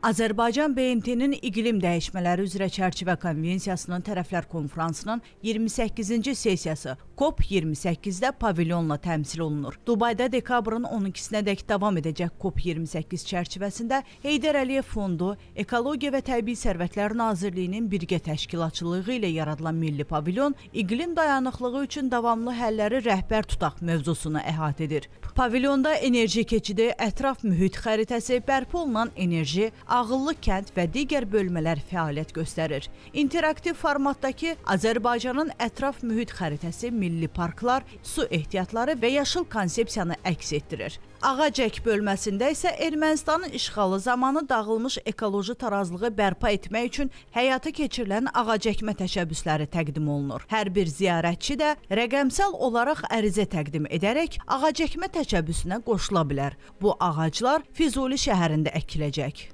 Azərbaycan BMT-nin iqlim dəyişmələri üzrə çərçivə konvensiyasının tərəflər konfransının 28-ci sessiyası COP28-də pavilyonla təmsil olunur. Dubayda dekabrın 12-sinədək davam edəcək COP28 çərçivəsində Heydər Əliyev Fondu, Ekologiya və Təbii Sərvətlər Nazirliyinin birgə təşkilatçılığı ilə yaradılan milli pavilyon iqlim dayanıqlığı üçün davamlı həlləri rəhbər tutaq mövzusunu əhatə edir. Pavilyonda enerji keçidi, ətraf mühit xəritəsi, bərpa olunan enerji, Ağıllı kənd və digər bölmələr fəaliyyət göstərir. İnteraktiv formatdakı Azərbaycanın ətraf mühit xəritəsi, milli parklar, su ehtiyatları və yaşıl konsepsiyanı əks etdirir. Ağacək bölməsində isə Ermənistanın işğalı zamanı dağılmış ekoloji tarazlığı bərpa etmək üçün həyata keçirilən ağacəkmə təşəbbüsləri təqdim olunur. Hər bir ziyarətçi də rəqəmsal olaraq ərizə təqdim edərək ağacəkmə təşəbbüsünə qoşula bilər. Bu ağaclar Füzuli şəhərində əkiləcək.